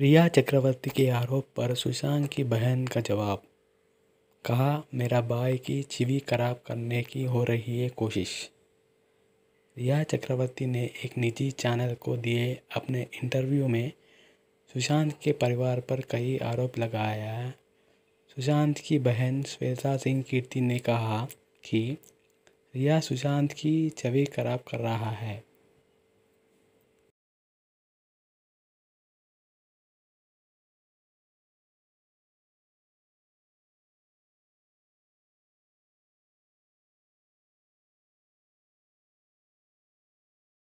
रिया चक्रवर्ती के आरोप पर सुशांत की बहन का जवाब कहा मेरा भाई की छवि खराब करने की हो रही है कोशिश रिया चक्रवर्ती ने एक निजी चैनल को दिए अपने इंटरव्यू में सुशांत के परिवार पर कई आरोप लगाया सुशांत की बहन श्वेता सिंह कीर्ति ने कहा कि रिया सुशांत की छवि खराब कर रहा है